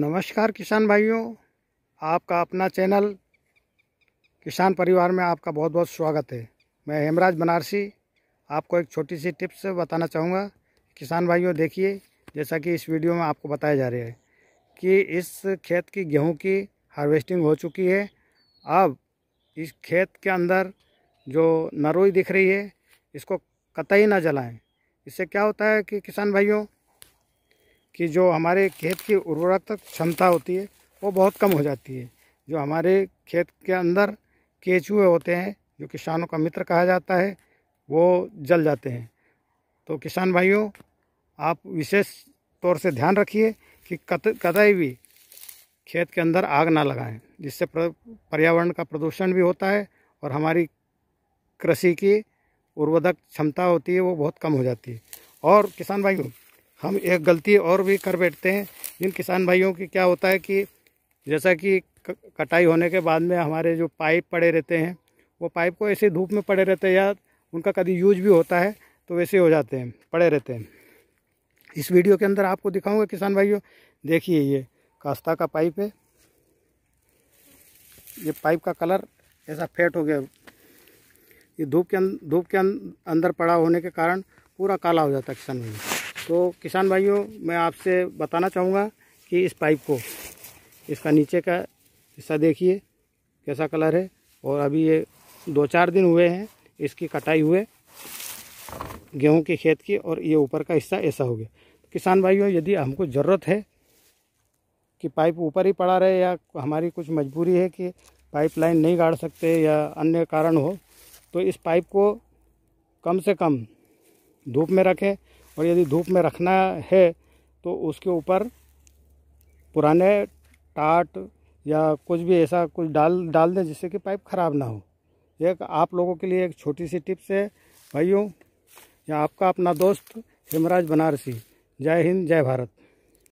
नमस्कार किसान भाइयों आपका अपना चैनल किसान परिवार में आपका बहुत बहुत स्वागत है मैं हेमराज बनारसी आपको एक छोटी सी टिप्स बताना चाहूँगा किसान भाइयों देखिए जैसा कि इस वीडियो में आपको बताया जा रहा है कि इस खेत की गेहूं की हार्वेस्टिंग हो चुकी है अब इस खेत के अंदर जो नरोई दिख रही है इसको कतई ना जलाएं इससे क्या होता है कि किसान भाइयों कि जो हमारे खेत की उर्वरक क्षमता होती है वो बहुत कम हो जाती है जो हमारे खेत के अंदर केचुए होते हैं जो किसानों का मित्र कहा जाता है वो जल जाते हैं तो किसान भाइयों आप विशेष तौर से ध्यान रखिए कि कत कतई भी खेत के अंदर आग ना लगाएं जिससे पर्यावरण का प्रदूषण भी होता है और हमारी कृषि की उर्वरक क्षमता होती है वो बहुत कम हो जाती है और किसान भाइयों हम एक गलती और भी कर बैठते हैं जिन किसान भाइयों की क्या होता है कि जैसा कि कटाई होने के बाद में हमारे जो पाइप पड़े रहते हैं वो पाइप को ऐसे धूप में पड़े रहते हैं या उनका कभी यूज भी होता है तो वैसे हो जाते हैं पड़े रहते हैं इस वीडियो के अंदर आपको दिखाऊंगा किसान भाइयों देखिए ये कास्ता का पाइप है ये पाइप का कलर ऐसा फेट हो गया ये धूप के अं, धूप के अं, अंदर पड़ा होने के कारण पूरा काला हो जाता है किसान भाई तो किसान भाइयों मैं आपसे बताना चाहूँगा कि इस पाइप को इसका नीचे का हिस्सा देखिए कैसा कलर है और अभी ये दो चार दिन हुए हैं इसकी कटाई हुए गेहूं के खेत की और ये ऊपर का हिस्सा ऐसा हो गया किसान भाइयों यदि हमको ज़रूरत है कि पाइप ऊपर ही पड़ा रहे या हमारी कुछ मजबूरी है कि पाइप लाइन नहीं गाड़ सकते या अन्य कारण हो तो इस पाइप को कम से कम धूप में रखें और यदि धूप में रखना है तो उसके ऊपर पुराने टाट या कुछ भी ऐसा कुछ डाल डाल दें जिससे कि पाइप ख़राब ना हो एक आप लोगों के लिए एक छोटी सी टिप्स है भाइयों या आपका अपना दोस्त हेमराज बनारसी जय हिंद जय भारत